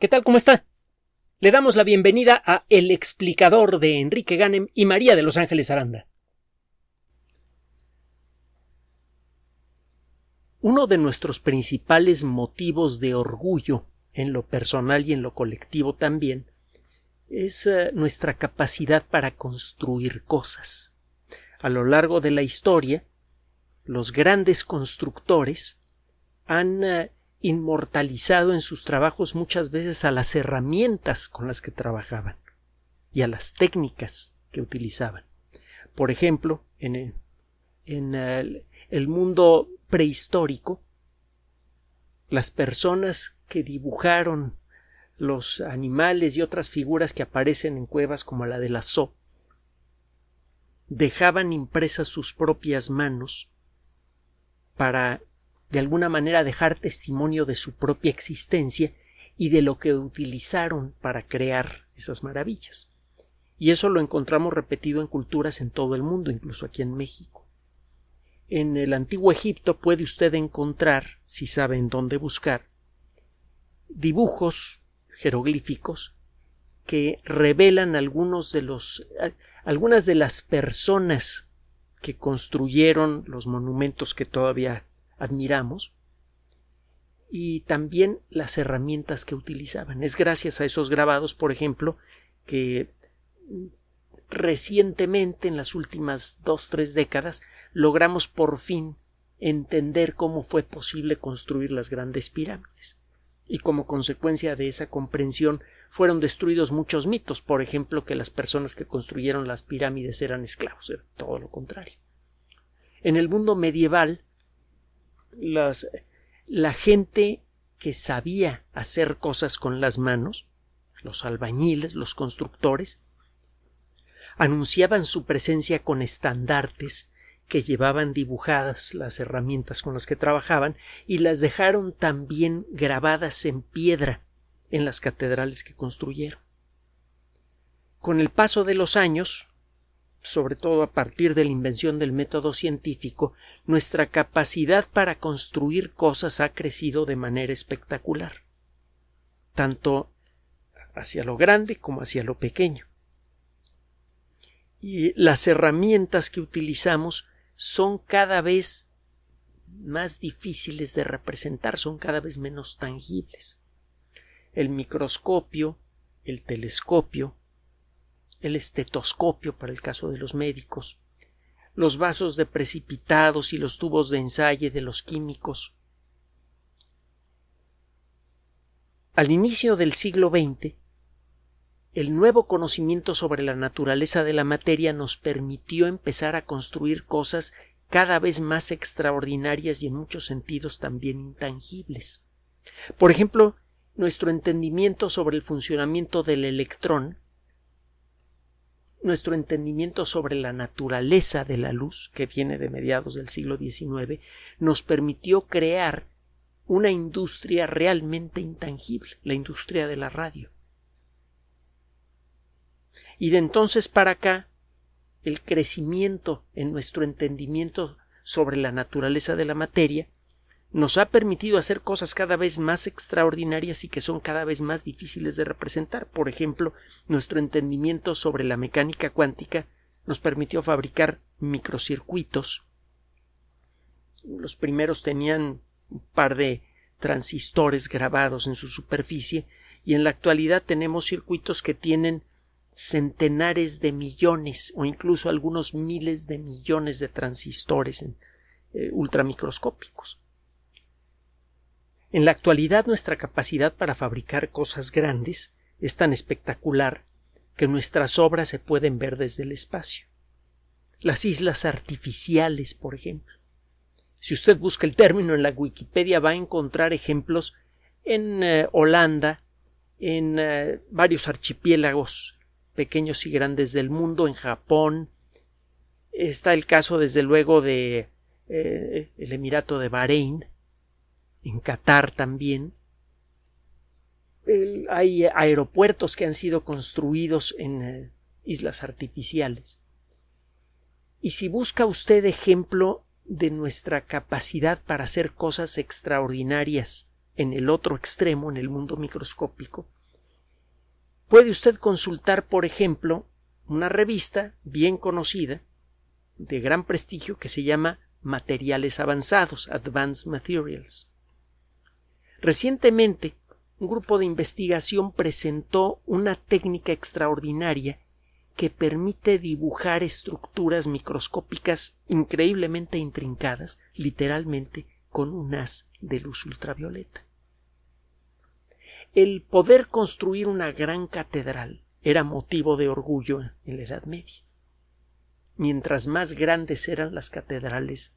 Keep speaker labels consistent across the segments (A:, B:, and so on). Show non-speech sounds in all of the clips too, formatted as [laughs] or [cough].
A: ¿Qué tal? ¿Cómo está? Le damos la bienvenida a El explicador de Enrique Ganem y María de Los Ángeles Aranda. Uno de nuestros principales motivos de orgullo, en lo personal y en lo colectivo también, es eh, nuestra capacidad para construir cosas. A lo largo de la historia, los grandes constructores han eh, inmortalizado en sus trabajos muchas veces a las herramientas con las que trabajaban y a las técnicas que utilizaban. Por ejemplo, en el, mundo prehistórico, las personas que dibujaron los animales y otras figuras que aparecen en cuevas como la de la dejaban impresas sus propias manos para de alguna manera dejar testimonio de su propia existencia y de lo que utilizaron para crear esas maravillas. Y eso lo encontramos repetido en culturas en todo el mundo, incluso aquí en México. En el antiguo Egipto puede usted encontrar, si sabe en dónde buscar, dibujos jeroglíficos que revelan algunos de los algunas de las personas que construyeron los monumentos que todavía admiramos, y también las herramientas que utilizaban. Es gracias a esos grabados, por ejemplo, que recientemente, en las últimas dos, tres décadas, logramos por fin entender cómo fue posible construir las grandes pirámides. Y como consecuencia de esa comprensión fueron destruidos muchos mitos, por ejemplo, que las personas que construyeron las pirámides eran esclavos, era todo lo contrario. En el mundo medieval, las, la gente que sabía hacer cosas con las manos, los albañiles, los constructores, anunciaban su presencia con estandartes que llevaban dibujadas las herramientas con las que trabajaban y las dejaron también grabadas en piedra en las catedrales que construyeron. Con el paso de los años, sobre todo a partir de la invención del método científico, nuestra capacidad para construir cosas ha crecido de manera espectacular, tanto hacia lo grande como hacia lo pequeño. Y las herramientas que utilizamos son cada vez más difíciles de representar, son cada vez menos tangibles. El microscopio, el telescopio, el estetoscopio para el caso de los médicos, los vasos de precipitados y los tubos de ensayo de los químicos. Al inicio del siglo XX, el nuevo conocimiento sobre la naturaleza de la materia nos permitió empezar a construir cosas cada vez más extraordinarias y en muchos sentidos también intangibles. Por ejemplo, nuestro entendimiento sobre el funcionamiento del electrón nuestro entendimiento sobre la naturaleza de la luz, que viene de mediados del siglo XIX, nos permitió crear una industria realmente intangible, la industria de la radio. Y de entonces para acá, el crecimiento en nuestro entendimiento sobre la naturaleza de la materia nos ha permitido hacer cosas cada vez más extraordinarias y que son cada vez más difíciles de representar. Por ejemplo, nuestro entendimiento sobre la mecánica cuántica nos permitió fabricar microcircuitos. Los primeros tenían un par de transistores grabados en su superficie y en la actualidad tenemos circuitos que tienen centenares de millones o incluso algunos miles de millones de transistores en, eh, ultramicroscópicos. En la actualidad nuestra capacidad para fabricar cosas grandes es tan espectacular que nuestras obras se pueden ver desde el espacio. Las islas artificiales, por ejemplo. Si usted busca el término en la Wikipedia va a encontrar ejemplos en eh, Holanda, en eh, varios archipiélagos pequeños y grandes del mundo, en Japón. Está el caso, desde luego, de eh, Emirato de Bahrein, en Qatar también. hay aeropuertos que han sido construidos en eh, islas artificiales. Y si busca usted ejemplo de nuestra capacidad para hacer cosas extraordinarias en el otro extremo, en el mundo microscópico, puede usted consultar, por ejemplo, una revista bien conocida, de gran prestigio, que se llama Materiales Avanzados, Advanced Materials. Recientemente, un grupo de investigación presentó una técnica extraordinaria que permite dibujar estructuras microscópicas increíblemente intrincadas, literalmente con un haz de luz ultravioleta. El poder construir una gran catedral era motivo de orgullo en la Edad Media. Mientras más grandes eran las catedrales,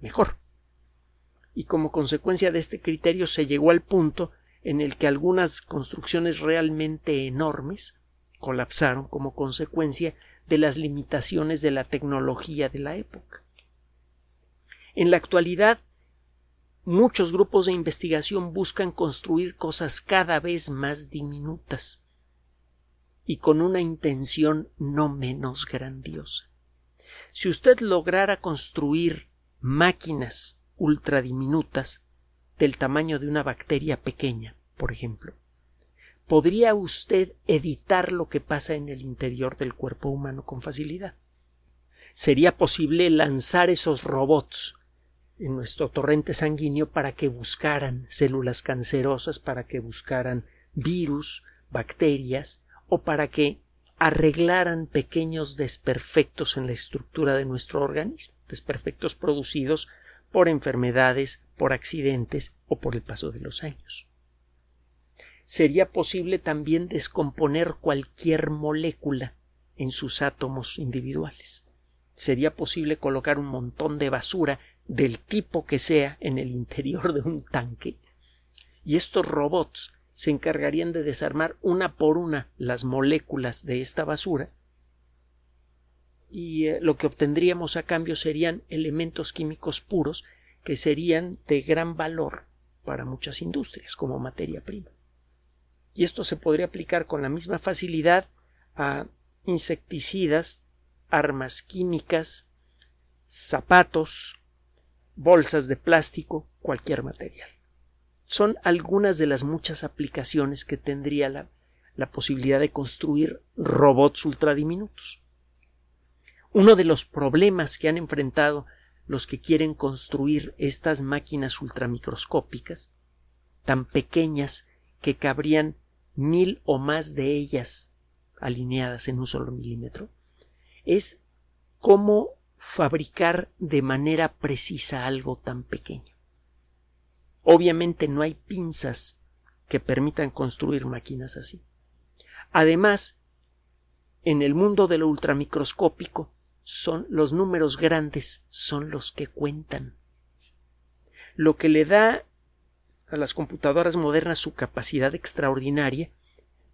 A: mejor y como consecuencia de este criterio se llegó al punto en el que algunas construcciones realmente enormes colapsaron como consecuencia de las limitaciones de la tecnología de la época. En la actualidad, muchos grupos de investigación buscan construir cosas cada vez más diminutas y con una intención no menos grandiosa. Si usted lograra construir máquinas ultradiminutas del tamaño de una bacteria pequeña, por ejemplo. ¿Podría usted editar lo que pasa en el interior del cuerpo humano con facilidad? ¿Sería posible lanzar esos robots en nuestro torrente sanguíneo para que buscaran células cancerosas, para que buscaran virus, bacterias o para que arreglaran pequeños desperfectos en la estructura de nuestro organismo, desperfectos producidos por enfermedades, por accidentes o por el paso de los años. Sería posible también descomponer cualquier molécula en sus átomos individuales. Sería posible colocar un montón de basura del tipo que sea en el interior de un tanque. Y estos robots se encargarían de desarmar una por una las moléculas de esta basura y eh, lo que obtendríamos a cambio serían elementos químicos puros que serían de gran valor para muchas industrias como materia prima. Y esto se podría aplicar con la misma facilidad a insecticidas, armas químicas, zapatos, bolsas de plástico, cualquier material. Son algunas de las muchas aplicaciones que tendría la, posibilidad de construir robots ultradiminutos uno de los problemas que han enfrentado los que quieren construir estas máquinas ultramicroscópicas, tan pequeñas que cabrían mil o más de ellas alineadas en un solo milímetro, es cómo fabricar de manera precisa algo tan pequeño. Obviamente no hay pinzas que permitan construir máquinas así. Además, en el mundo de lo ultramicroscópico, son los números grandes, son los que cuentan. Lo que le da a las computadoras modernas su capacidad extraordinaria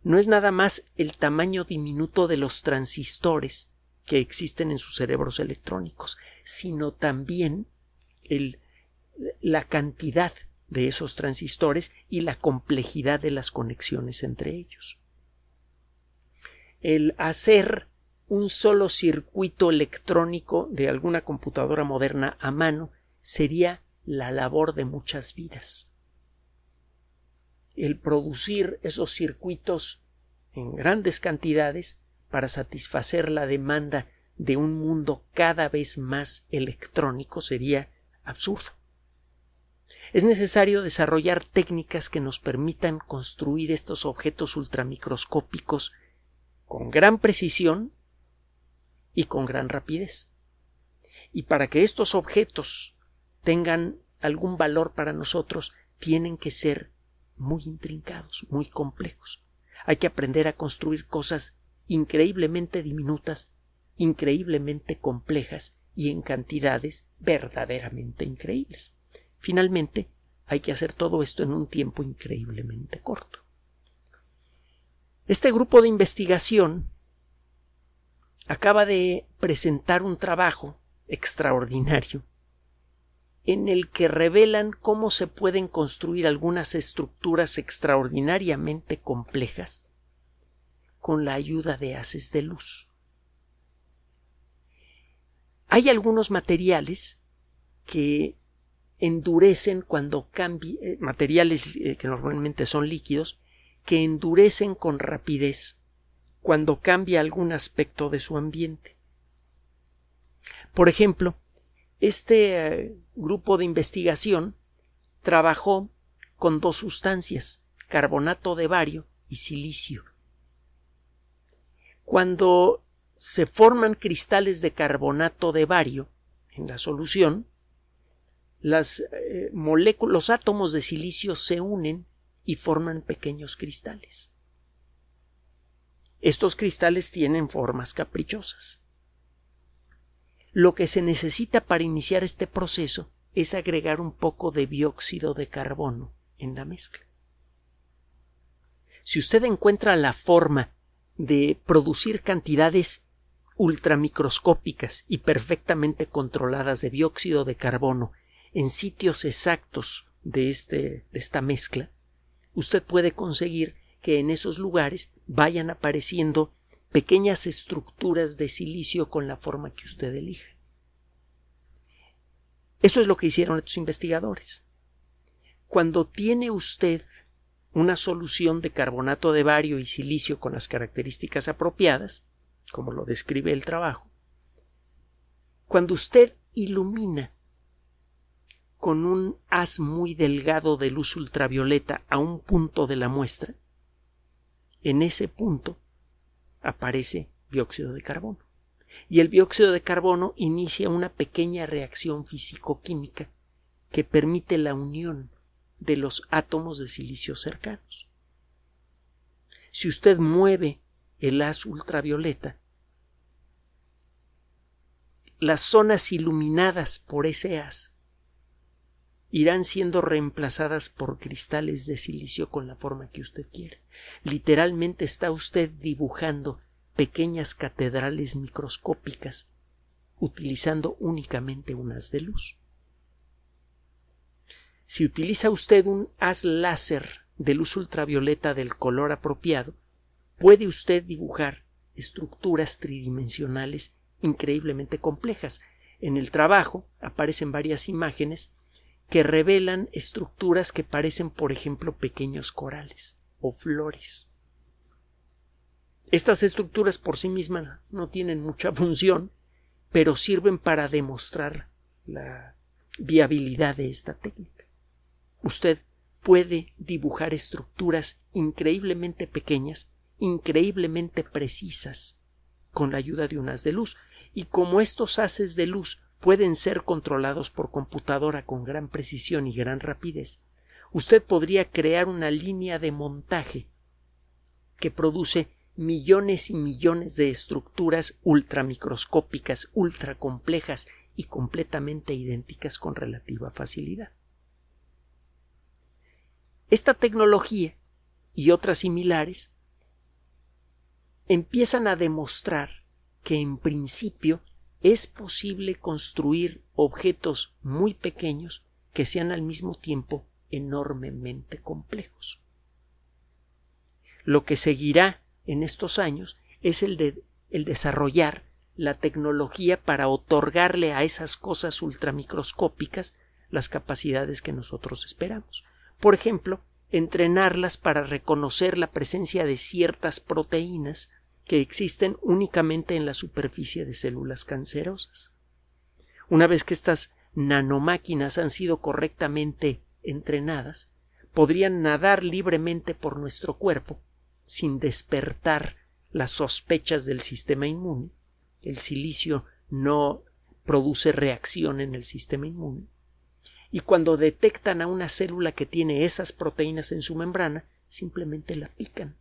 A: no es nada más el tamaño diminuto de los transistores que existen en sus cerebros electrónicos, sino también el, la cantidad de esos transistores y la complejidad de las conexiones entre ellos. El hacer un solo circuito electrónico de alguna computadora moderna a mano sería la labor de muchas vidas. El producir esos circuitos en grandes cantidades para satisfacer la demanda de un mundo cada vez más electrónico sería absurdo. Es necesario desarrollar técnicas que nos permitan construir estos objetos ultramicroscópicos con gran precisión y con gran rapidez. Y para que estos objetos tengan algún valor para nosotros, tienen que ser muy intrincados, muy complejos. Hay que aprender a construir cosas increíblemente diminutas, increíblemente complejas y en cantidades verdaderamente increíbles. Finalmente, hay que hacer todo esto en un tiempo increíblemente corto. Este grupo de investigación acaba de presentar un trabajo extraordinario en el que revelan cómo se pueden construir algunas estructuras extraordinariamente complejas con la ayuda de haces de luz. Hay algunos materiales que endurecen cuando cambian, eh, materiales eh, que normalmente son líquidos, que endurecen con rapidez cuando cambia algún aspecto de su ambiente. Por ejemplo, este eh, grupo de investigación trabajó con dos sustancias, carbonato de bario y silicio. Cuando se forman cristales de carbonato de bario en la solución, eh, los átomos de silicio se unen y forman pequeños cristales. Estos cristales tienen formas caprichosas. Lo que se necesita para iniciar este proceso es agregar un poco de dióxido de carbono en la mezcla. Si usted encuentra la forma de producir cantidades ultramicroscópicas y perfectamente controladas de dióxido de carbono en sitios exactos de, este, de esta mezcla, usted puede conseguir que en esos lugares vayan apareciendo pequeñas estructuras de silicio con la forma que usted elija. Eso es lo que hicieron estos investigadores. Cuando tiene usted una solución de carbonato de bario y silicio con las características apropiadas, como lo describe el trabajo, cuando usted ilumina con un haz muy delgado de luz ultravioleta a un punto de la muestra, en ese punto aparece dióxido de carbono. Y el dióxido de carbono inicia una pequeña reacción físico-química que permite la unión de los átomos de silicio cercanos. Si usted mueve el haz ultravioleta, las zonas iluminadas por ese haz irán siendo reemplazadas por cristales de silicio con la forma que usted quiera. Literalmente está usted dibujando pequeñas catedrales microscópicas utilizando únicamente un haz de luz. Si utiliza usted un haz láser de luz ultravioleta del color apropiado, puede usted dibujar estructuras tridimensionales increíblemente complejas. En el trabajo aparecen varias imágenes que revelan estructuras que parecen, por ejemplo, pequeños corales o flores. Estas estructuras por sí mismas no tienen mucha [laughs] función, pero sirven para demostrar la viabilidad de esta técnica. Usted puede dibujar estructuras increíblemente pequeñas, increíblemente precisas, con la ayuda de un haz de luz. Y como estos haces de luz pueden ser controlados por computadora con gran precisión y gran rapidez, usted podría crear una línea de montaje que produce millones y millones de estructuras ultramicroscópicas, complejas y completamente idénticas con relativa facilidad. Esta tecnología y otras similares empiezan a demostrar que en principio es posible construir objetos muy pequeños que sean al mismo tiempo enormemente complejos. Lo que seguirá en estos años es el, el desarrollar la tecnología para otorgarle a esas cosas ultramicroscópicas las capacidades que nosotros esperamos. Por ejemplo, entrenarlas para reconocer la presencia de ciertas proteínas que existen únicamente en la superficie de células cancerosas. Una vez que estas nanomáquinas han sido correctamente entrenadas, podrían nadar libremente por nuestro cuerpo sin despertar las sospechas del sistema inmune. El silicio no produce reacción en el sistema inmune. Y cuando detectan a una célula que tiene esas proteínas en su membrana, simplemente la pican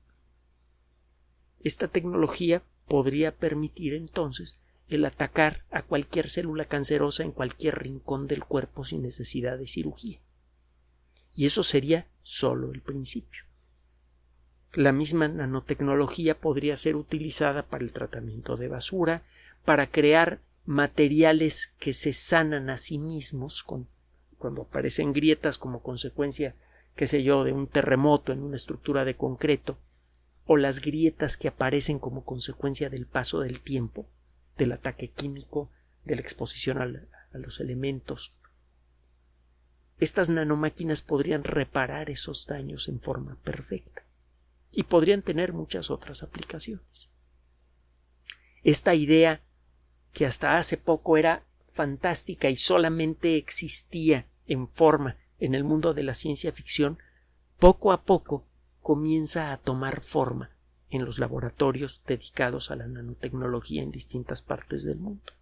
A: esta tecnología podría permitir entonces el atacar a cualquier célula cancerosa en cualquier rincón del cuerpo sin necesidad de cirugía. Y eso sería solo el principio. La misma nanotecnología podría ser utilizada para el tratamiento de basura, para crear materiales que se sanan a sí mismos cuando aparecen grietas como consecuencia, qué sé yo, de un terremoto en una estructura de concreto, o las grietas que aparecen como consecuencia del paso del tiempo, del ataque químico, de la exposición a los elementos. Estas nanomáquinas podrían reparar esos daños en forma perfecta y podrían tener muchas otras aplicaciones. Esta idea, que hasta hace poco era fantástica y solamente existía en forma en el mundo de la ciencia ficción, poco a poco comienza a tomar forma en los laboratorios dedicados a la nanotecnología en distintas partes del mundo.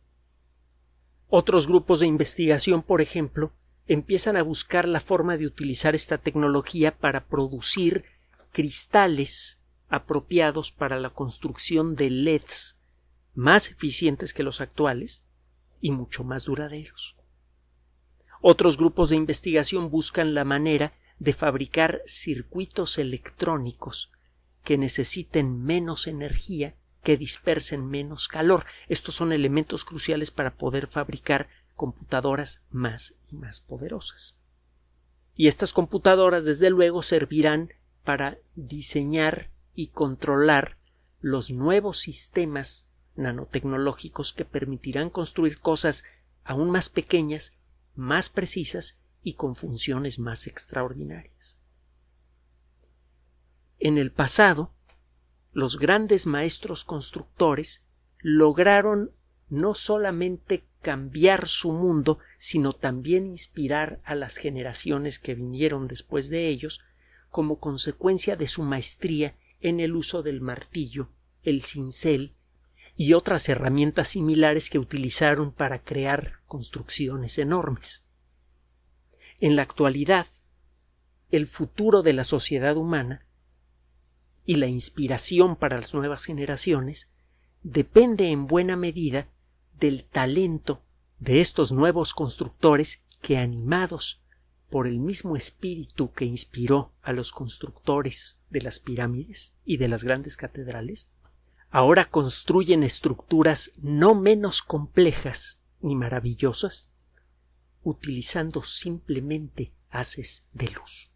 A: Otros grupos de investigación, por ejemplo, empiezan a buscar la forma de utilizar esta tecnología para producir cristales apropiados para la construcción de LEDs más eficientes que los actuales y mucho más duraderos. Otros grupos de investigación buscan la manera de fabricar circuitos electrónicos que necesiten menos energía, que dispersen menos calor. Estos son elementos cruciales para poder fabricar computadoras más y más poderosas. Y estas computadoras, desde luego, servirán para diseñar y controlar los nuevos sistemas nanotecnológicos que permitirán construir cosas aún más pequeñas, más precisas y con funciones más extraordinarias. En el pasado, los grandes maestros constructores lograron no solamente cambiar su mundo, sino también inspirar a las generaciones que vinieron después de ellos, como consecuencia de su maestría en el uso del martillo, el cincel y otras herramientas similares que utilizaron para crear construcciones enormes en la actualidad, el futuro de la sociedad humana y la inspiración para las nuevas generaciones depende en buena medida del talento de estos nuevos constructores que animados por el mismo espíritu que inspiró a los constructores de las pirámides y de las grandes catedrales, ahora construyen estructuras no menos complejas ni maravillosas utilizando simplemente haces de luz.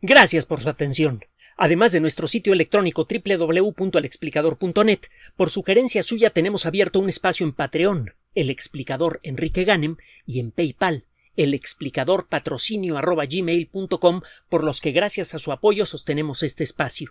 A: Gracias por su atención. Además de nuestro sitio electrónico www.alexplicador.net, por sugerencia suya tenemos abierto un espacio en Patreon, el explicador Enrique Ganem, y en PayPal, el explicador patrocinio por los que gracias a su apoyo sostenemos este espacio.